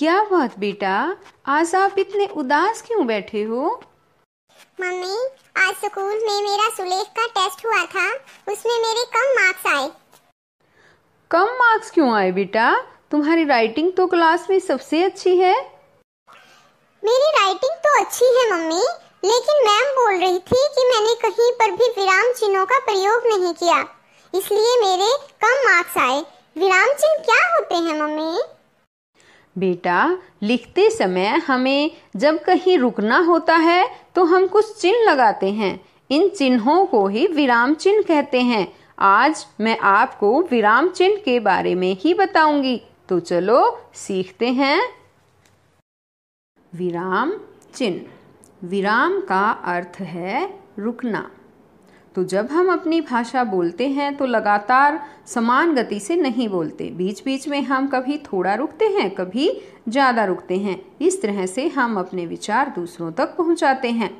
क्या बात बेटा आज आप इतने उदास क्यों बैठे हो मम्मी आज स्कूल में मेरा सुलेख का टेस्ट हुआ था उसमें मेरे कम मार्क्स आए कम मार्क्स क्यों आए बेटा तुम्हारी राइटिंग तो क्लास में सबसे अच्छी है मेरी राइटिंग तो अच्छी है मम्मी लेकिन मैम बोल रही थी कि मैंने कहीं पर भी विराम चिन्हों का प्रयोग नहीं किया इसलिए मेरे कम मार्क्स आए विराम चिन्ह क्या होते हैं मम्मी बेटा लिखते समय हमें जब कहीं रुकना होता है तो हम कुछ चिन्ह लगाते हैं इन चिन्हों को ही विराम चिन्ह कहते हैं आज मैं आपको विराम चिन्ह के बारे में ही बताऊंगी तो चलो सीखते हैं विराम चिन्ह विराम का अर्थ है रुकना तो जब हम अपनी भाषा बोलते हैं तो लगातार समान गति से नहीं बोलते बीच बीच में हम कभी थोड़ा रुकते हैं कभी ज़्यादा रुकते हैं इस तरह से हम अपने विचार दूसरों तक पहुंचाते हैं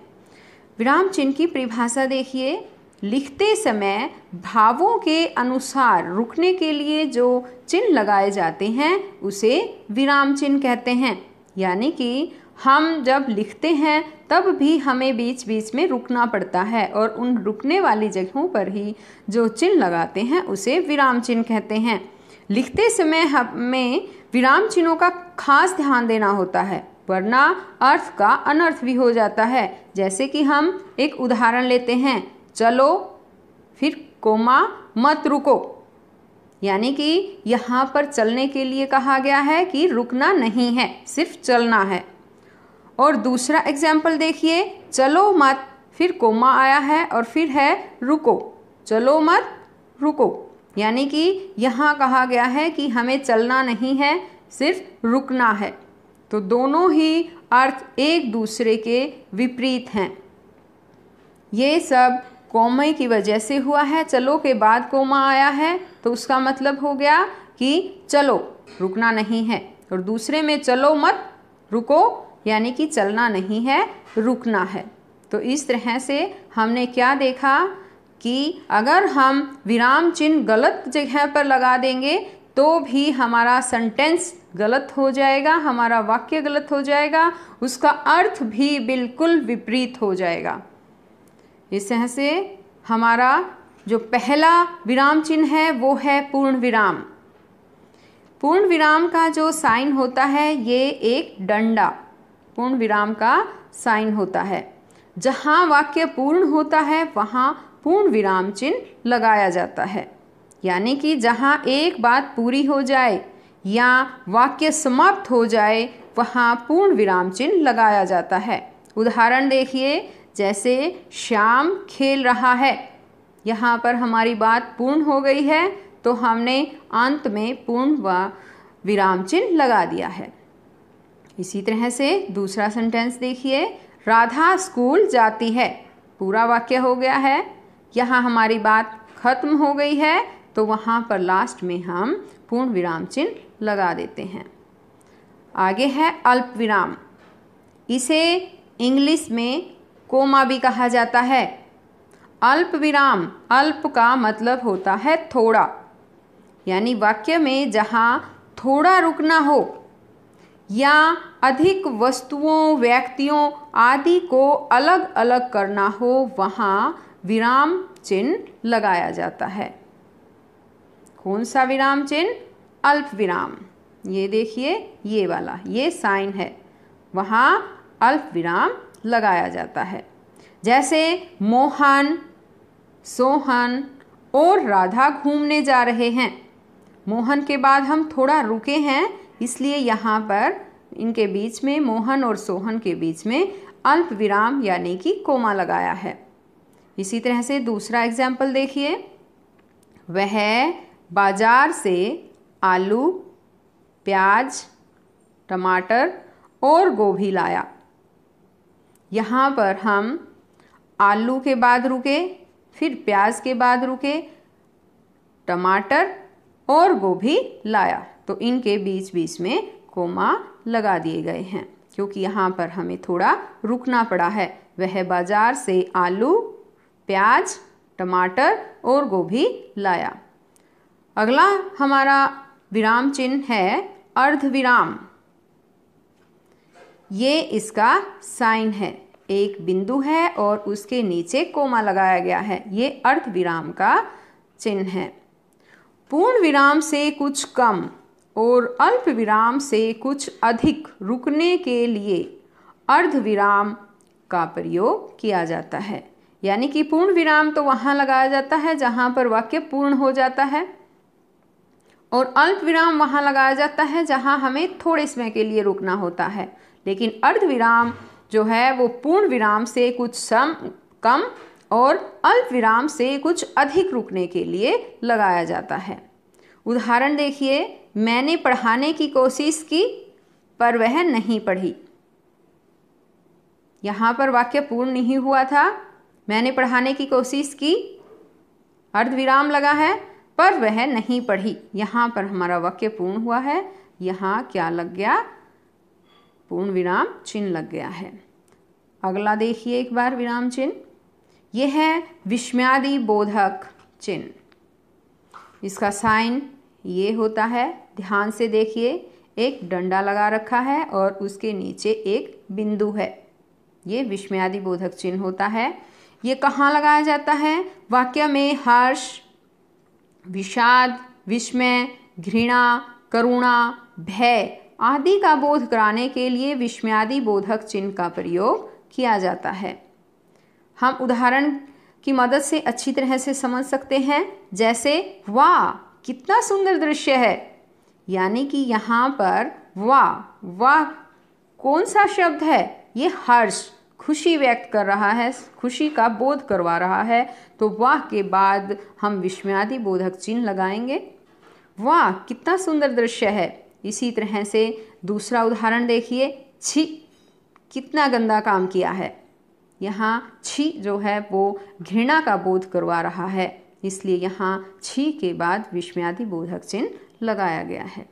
विराम चिन्ह की परिभाषा देखिए लिखते समय भावों के अनुसार रुकने के लिए जो चिन्ह लगाए जाते हैं उसे विराम चिन्ह कहते हैं यानी कि हम जब लिखते हैं तब भी हमें बीच बीच में रुकना पड़ता है और उन रुकने वाली जगहों पर ही जो चिन्ह लगाते हैं उसे विराम चिन्ह कहते हैं लिखते समय हमें विराम चिन्हों का खास ध्यान देना होता है वरना अर्थ का अनर्थ भी हो जाता है जैसे कि हम एक उदाहरण लेते हैं चलो फिर कोमा मत रुको यानी कि यहाँ पर चलने के लिए कहा गया है कि रुकना नहीं है सिर्फ चलना है और दूसरा एग्जाम्पल देखिए चलो मत फिर कोमा आया है और फिर है रुको चलो मत रुको यानी कि यहाँ कहा गया है कि हमें चलना नहीं है सिर्फ रुकना है तो दोनों ही अर्थ एक दूसरे के विपरीत हैं ये सब कोमे की वजह से हुआ है चलो के बाद कोमा आया है तो उसका मतलब हो गया कि चलो रुकना नहीं है और दूसरे में चलो मत रुको यानी कि चलना नहीं है रुकना है तो इस तरह से हमने क्या देखा कि अगर हम विराम चिन्ह गलत जगह पर लगा देंगे तो भी हमारा सेंटेंस गलत हो जाएगा हमारा वाक्य गलत हो जाएगा उसका अर्थ भी बिल्कुल विपरीत हो जाएगा इस तरह से हमारा जो पहला विराम चिन्ह है वो है पूर्ण विराम पूर्ण विराम का जो साइन होता है ये एक डंडा पूर्ण विराम का साइन होता है जहाँ वाक्य पूर्ण होता है वहाँ पूर्ण विराम चिन्ह लगाया जाता है यानी कि जहाँ एक बात पूरी हो जाए या वाक्य समाप्त हो जाए वहाँ पूर्ण विराम चिन्ह लगाया जाता है उदाहरण देखिए जैसे श्याम खेल रहा है यहाँ पर हमारी बात पूर्ण हो गई है तो हमने अंत में पूर्ण व विराम चिन्ह लगा दिया है इसी तरह से दूसरा सेंटेंस देखिए राधा स्कूल जाती है पूरा वाक्य हो गया है यहाँ हमारी बात खत्म हो गई है तो वहाँ पर लास्ट में हम पूर्ण विराम चिन्ह लगा देते हैं आगे है अल्प विराम इसे इंग्लिश में कोमा भी कहा जाता है अल्प विराम अल्प का मतलब होता है थोड़ा यानी वाक्य में जहाँ थोड़ा रुकना हो या अधिक वस्तुओं व्यक्तियों आदि को अलग अलग करना हो वहाँ विराम चिन्ह लगाया जाता है कौन सा विराम चिन्ह अल्प विराम ये देखिए ये वाला ये साइन है वहाँ अल्प विराम लगाया जाता है जैसे मोहन सोहन और राधा घूमने जा रहे हैं मोहन के बाद हम थोड़ा रुके हैं इसलिए यहाँ पर इनके बीच में मोहन और सोहन के बीच में अल्प विराम यानी कि कोमा लगाया है इसी तरह से दूसरा एग्जाम्पल देखिए वह बाजार से आलू प्याज टमाटर और गोभी लाया यहाँ पर हम आलू के बाद रुके फिर प्याज के बाद रुके टमाटर और गोभी लाया तो इनके बीच बीच में कोमा लगा दिए गए हैं क्योंकि यहाँ पर हमें थोड़ा रुकना पड़ा है वह बाजार से आलू प्याज टमाटर और गोभी लाया अगला हमारा विराम चिन्ह है अर्ध विराम ये इसका साइन है एक बिंदु है और उसके नीचे कोमा लगाया गया है ये अर्ध विराम का चिन्ह है पूर्ण विराम से कुछ कम और अल्प विराम से कुछ अधिक रुकने के लिए अर्ध विराम का प्रयोग किया जाता है यानी कि पूर्ण विराम तो वहाँ लगाया जाता है जहाँ पर वाक्य पूर्ण हो जाता है और अल्प विराम वहाँ लगाया जाता है जहाँ हमें थोड़े समय के लिए रुकना होता है लेकिन अर्ध विराम जो है वो पूर्ण विराम से कुछ सम कम और अल्प विराम से कुछ अधिक रुकने के लिए लगाया जाता है उदाहरण देखिए मैंने पढ़ाने की कोशिश की पर वह नहीं पढ़ी यहाँ पर वाक्य पूर्ण नहीं हुआ था मैंने पढ़ाने की कोशिश की अर्धविराम लगा है पर वह नहीं पढ़ी यहाँ पर हमारा वाक्य पूर्ण हुआ है यहाँ क्या लग गया पूर्ण विराम चिन्ह लग गया है अगला देखिए एक बार विराम चिन्ह यह है विस्म्यादि बोधक चिन्ह इसका साइन ये होता है ध्यान से देखिए एक डंडा लगा रखा है और उसके नीचे एक बिंदु है ये विस्मयादि बोधक चिन्ह होता है ये कहाँ लगाया जाता है वाक्य में हर्ष विषाद विस्मय घृणा करुणा भय आदि का बोध कराने के लिए विस्मयादि बोधक चिन्ह का प्रयोग किया जाता है हम उदाहरण की मदद से अच्छी तरह से समझ सकते हैं जैसे वाह कितना सुंदर दृश्य है यानी कि यहाँ पर वाह वाह कौन सा शब्द है ये हर्ष खुशी व्यक्त कर रहा है खुशी का बोध करवा रहा है तो वाह के बाद हम विस्म्यादि बोधक चिन्ह लगाएंगे वाह कितना सुंदर दृश्य है इसी तरह से दूसरा उदाहरण देखिए छी कितना गंदा काम किया है यहाँ छी जो है वो घृणा का बोध करवा रहा है इसलिए यहाँ छी के बाद विस्म्यादि बोधक चिन्ह लगाया गया है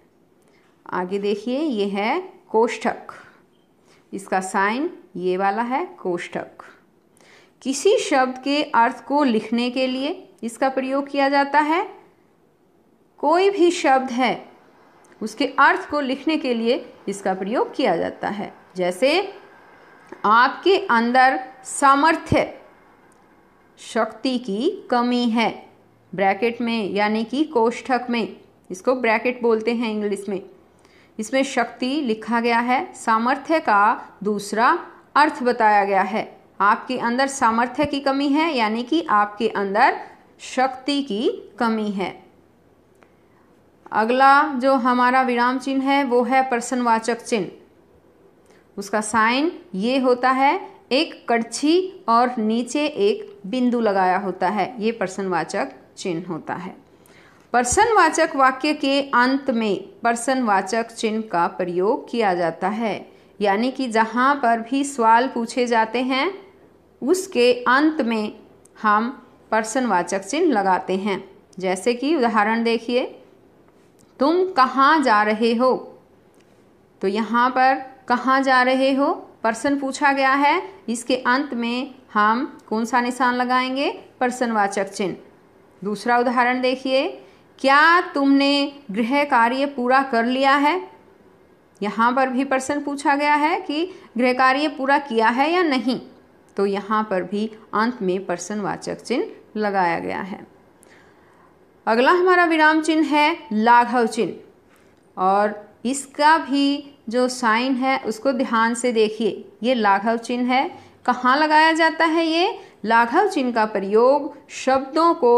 आगे देखिए ये है कोष्ठक इसका साइन ये वाला है कोष्ठक किसी शब्द के अर्थ को लिखने के लिए इसका प्रयोग किया जाता है कोई भी शब्द है उसके अर्थ को लिखने के लिए इसका प्रयोग किया जाता है जैसे आपके अंदर सामर्थ्य शक्ति की कमी है ब्रैकेट में यानी कि कोष्ठक में इसको ब्रैकेट बोलते हैं इंग्लिश में इसमें शक्ति लिखा गया है सामर्थ्य का दूसरा अर्थ बताया गया है आपके अंदर सामर्थ्य की कमी है यानी कि आपके अंदर शक्ति की कमी है अगला जो हमारा विराम चिन्ह है वो है प्रश्नवाचक चिन्ह उसका साइन ये होता है एक कड़छी और नीचे एक बिंदु लगाया होता है ये प्रश्नवाचक चिन्ह होता है प्रश्नवाचक वाक्य के अंत में प्रश्नवाचक चिन्ह का प्रयोग किया जाता है यानी कि जहाँ पर भी सवाल पूछे जाते हैं उसके अंत में हम प्रश्नवाचक चिन्ह लगाते हैं जैसे कि उदाहरण देखिए तुम कहाँ जा रहे हो तो यहाँ पर कहाँ जा रहे हो पर्सन पूछा गया है इसके अंत में हम कौन सा निशान लगाएंगे पर्सनवाचक चिन्ह दूसरा उदाहरण देखिए क्या तुमने गृह कार्य पूरा कर लिया है यहाँ पर भी पर्सन पूछा गया है कि गृह कार्य पूरा किया है या नहीं तो यहाँ पर भी अंत में पर्सनवाचक चिन्ह लगाया गया है अगला हमारा विराम चिन्ह है लाघव चिन्ह और इसका भी जो साइन है उसको ध्यान से देखिए ये लाघव चिन्ह है कहाँ लगाया जाता है ये लाघव चिन्ह का प्रयोग शब्दों को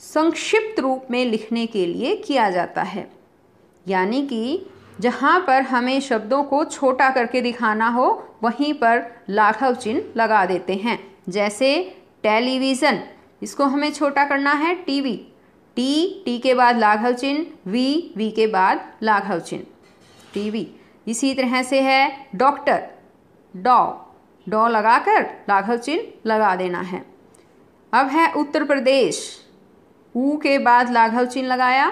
संक्षिप्त रूप में लिखने के लिए किया जाता है यानी कि जहाँ पर हमें शब्दों को छोटा करके दिखाना हो वहीं पर लाघव चिन्ह लगा देते हैं जैसे टेलीविज़न इसको हमें छोटा करना है टीवी टी टी के बाद लाघव चिन्ह वी वी के बाद लाघव चिन्ह टीवी इसी तरह से है डॉक्टर डॉ डॉ लगाकर लाघव चिन्ह लगा देना है अब है उत्तर प्रदेश ऊ के बाद लाघव चिन्ह लगाया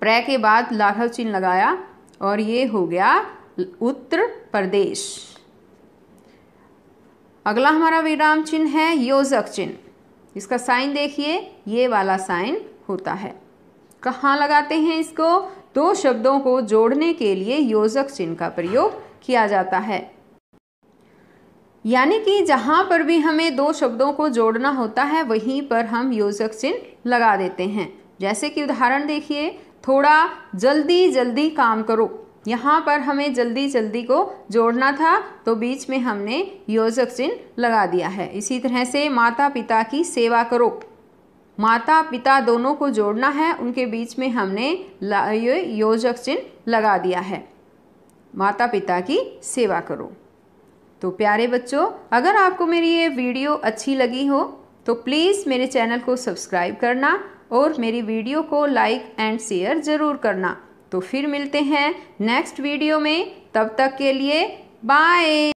प्र के बाद लाघव चिन्ह लगाया और ये हो गया उत्तर प्रदेश अगला हमारा विराम चिन्ह है योजक चिन्ह इसका साइन देखिए ये वाला साइन होता है कहाँ लगाते हैं इसको दो शब्दों को जोड़ने के लिए योजक चिन्ह का प्रयोग किया जाता है यानी कि जहाँ पर भी हमें दो शब्दों को जोड़ना होता है वहीं पर हम योजक चिन्ह लगा देते हैं जैसे कि उदाहरण देखिए थोड़ा जल्दी जल्दी काम करो यहाँ पर हमें जल्दी जल्दी को जोड़ना था तो बीच में हमने योजक चिन्ह लगा दिया है इसी तरह से माता पिता की सेवा करो माता पिता दोनों को जोड़ना है उनके बीच में हमने ये योजक चिन्ह लगा दिया है माता पिता की सेवा करो तो प्यारे बच्चों अगर आपको मेरी ये वीडियो अच्छी लगी हो तो प्लीज़ मेरे चैनल को सब्सक्राइब करना और मेरी वीडियो को लाइक एंड शेयर ज़रूर करना तो फिर मिलते हैं नेक्स्ट वीडियो में तब तक के लिए बाय